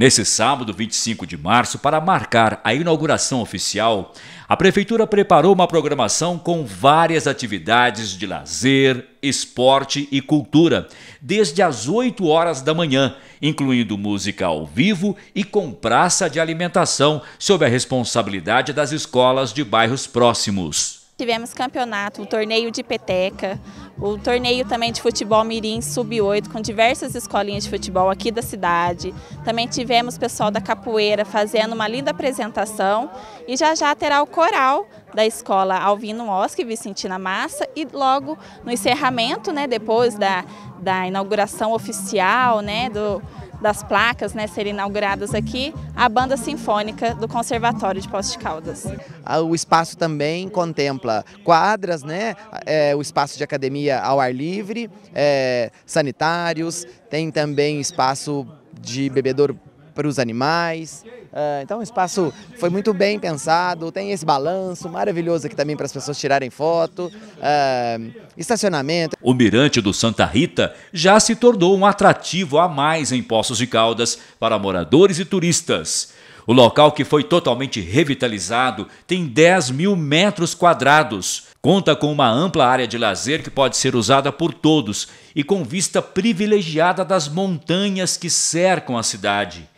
Nesse sábado, 25 de março, para marcar a inauguração oficial, a Prefeitura preparou uma programação com várias atividades de lazer, esporte e cultura, desde as 8 horas da manhã, incluindo música ao vivo e com praça de alimentação, sob a responsabilidade das escolas de bairros próximos. Tivemos campeonato, o torneio de peteca, o torneio também de futebol mirim sub-8 com diversas escolinhas de futebol aqui da cidade. Também tivemos pessoal da capoeira fazendo uma linda apresentação e já já terá o coral da escola Alvino Osque Vicentina Massa e logo no encerramento, né, depois da, da inauguração oficial, né, do das placas né, serem inauguradas aqui, a Banda Sinfônica do Conservatório de Poços de Caldas. Ah, o espaço também contempla quadras, né, é, o espaço de academia ao ar livre, é, sanitários, tem também espaço de bebedouro para os animais. Uh, então o espaço foi muito bem pensado, tem esse balanço maravilhoso aqui também para as pessoas tirarem foto, uh, estacionamento. O mirante do Santa Rita já se tornou um atrativo a mais em Poços de Caldas para moradores e turistas. O local, que foi totalmente revitalizado, tem 10 mil metros quadrados. Conta com uma ampla área de lazer que pode ser usada por todos e com vista privilegiada das montanhas que cercam a cidade.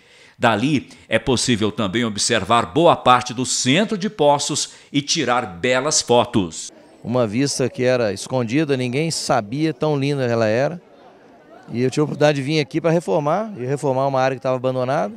Dali é possível também observar boa parte do centro de Poços e tirar belas fotos. Uma vista que era escondida, ninguém sabia tão linda ela era. E eu tive a oportunidade de vir aqui para reformar, e reformar uma área que estava abandonada.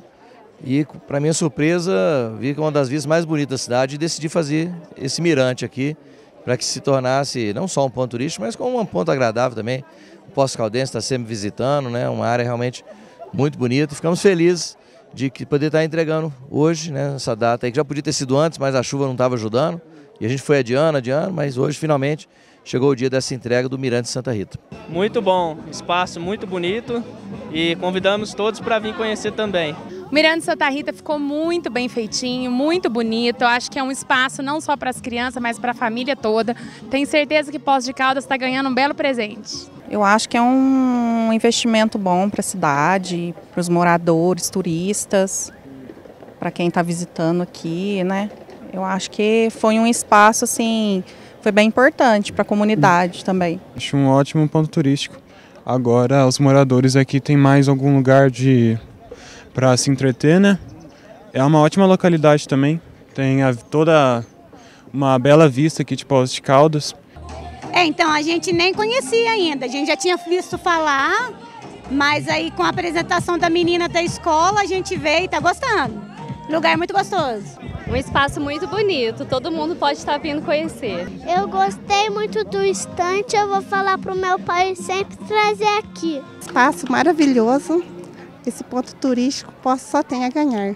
E, para minha surpresa, vi que é uma das vistas mais bonitas da cidade e decidi fazer esse mirante aqui para que se tornasse não só um ponto turístico, mas como um ponto agradável também. O Poço Caldense está sempre visitando, né? uma área realmente muito bonita. Ficamos felizes de que poder estar entregando hoje, né, essa data aí, que já podia ter sido antes, mas a chuva não estava ajudando. E a gente foi adiando, adiando, mas hoje finalmente chegou o dia dessa entrega do Mirante Santa Rita. Muito bom, espaço muito bonito e convidamos todos para vir conhecer também. O Mirante Santa Rita ficou muito bem feitinho, muito bonito. Eu acho que é um espaço não só para as crianças, mas para a família toda. Tenho certeza que Poço de Caldas está ganhando um belo presente. Eu acho que é um investimento bom para a cidade, para os moradores, turistas, para quem está visitando aqui, né? Eu acho que foi um espaço assim, foi bem importante para a comunidade também. Acho um ótimo ponto turístico. Agora os moradores aqui têm mais algum lugar de para se entreter, né? É uma ótima localidade também. Tem a, toda uma bela vista aqui de Poços de Caldas. É, então a gente nem conhecia ainda, a gente já tinha visto falar, mas aí com a apresentação da menina da escola a gente veio e tá gostando. Lugar muito gostoso. Um espaço muito bonito, todo mundo pode estar vindo conhecer. Eu gostei muito do estante, eu vou falar pro meu pai sempre trazer aqui. Espaço maravilhoso, esse ponto turístico posso só tem a ganhar.